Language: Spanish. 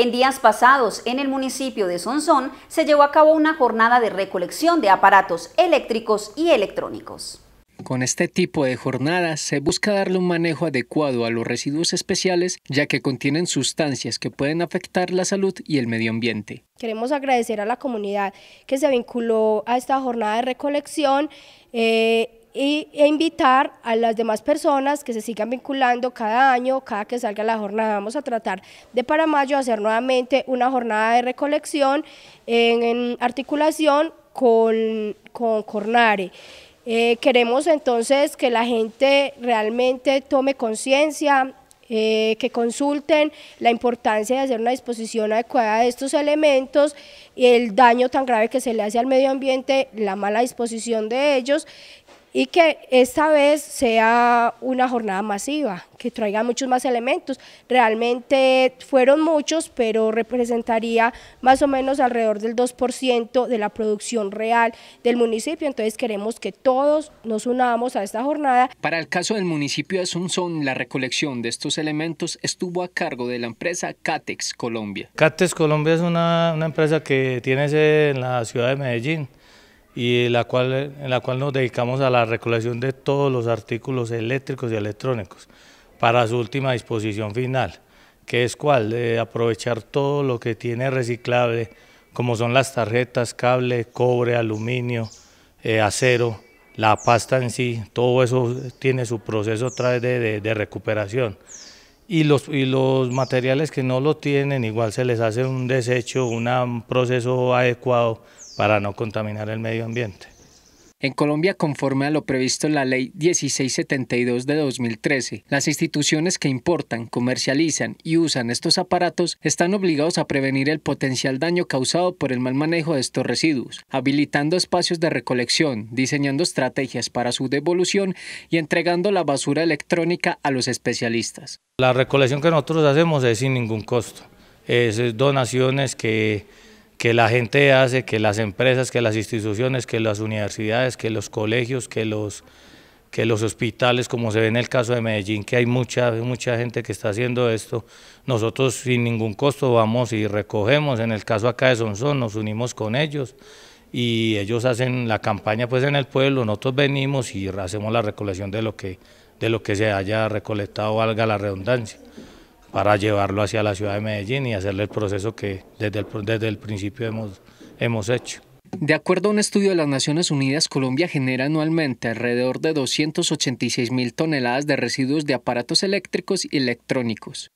En días pasados, en el municipio de Sonsón, se llevó a cabo una jornada de recolección de aparatos eléctricos y electrónicos. Con este tipo de jornadas se busca darle un manejo adecuado a los residuos especiales, ya que contienen sustancias que pueden afectar la salud y el medio ambiente. Queremos agradecer a la comunidad que se vinculó a esta jornada de recolección. Eh, e invitar a las demás personas que se sigan vinculando cada año, cada que salga la jornada. Vamos a tratar de para mayo hacer nuevamente una jornada de recolección en, articulación con, Cornare. Eh, queremos entonces que la gente realmente tome conciencia, eh, que consulten la importancia de hacer una disposición adecuada de estos elementos el daño tan grave que se le hace al medio ambiente, la mala disposición de ellos y que esta vez sea una jornada masiva, que traiga muchos más elementos. Realmente fueron muchos, pero representaría más o menos alrededor del 2% de la producción real del municipio, entonces queremos que todos nos unamos a esta jornada. Para el caso del municipio de Asunción, la recolección de estos elementos estuvo a cargo de la empresa Catex Colombia. Catex Colombia es una, una empresa que tiene en la ciudad de Medellín y la cual, en la cual nos dedicamos a la recolección de todos los artículos eléctricos y electrónicos para su última disposición final, que es cuál, aprovechar todo lo que tiene reciclable, como son las tarjetas, cable, cobre, aluminio, eh, acero, la pasta en sí, todo eso tiene su proceso a través de recuperación y los, y los materiales que no lo tienen igual se les hace un desecho, un proceso adecuado para no contaminar el medio ambiente. En Colombia, conforme a lo previsto en la Ley 1672 de 2013, las instituciones que importan, comercializan y usan estos aparatos están obligados a prevenir el potencial daño causado por el mal manejo de estos residuos, habilitando espacios de recolección, diseñando estrategias para su devolución y entregando la basura electrónica a los especialistas. La recolección que nosotros hacemos es sin ningún costo, es donaciones que que la gente hace, que las empresas, que las instituciones, que las universidades, que los colegios, que los, que los hospitales, como se ve en el caso de Medellín, que hay mucha, mucha gente que está haciendo esto. Nosotros sin ningún costo vamos y recogemos, en el caso acá de Sonsón, nos unimos con ellos y ellos hacen la campaña pues en el pueblo, nosotros venimos y hacemos la recolección de lo que, de lo que se haya recolectado, valga la redundancia para llevarlo hacia la ciudad de Medellín y hacerle el proceso que desde el, principio hemos, hemos hecho. De acuerdo a un estudio de las Naciones Unidas, Colombia genera anualmente alrededor de 286 mil toneladas de residuos de aparatos eléctricos y electrónicos.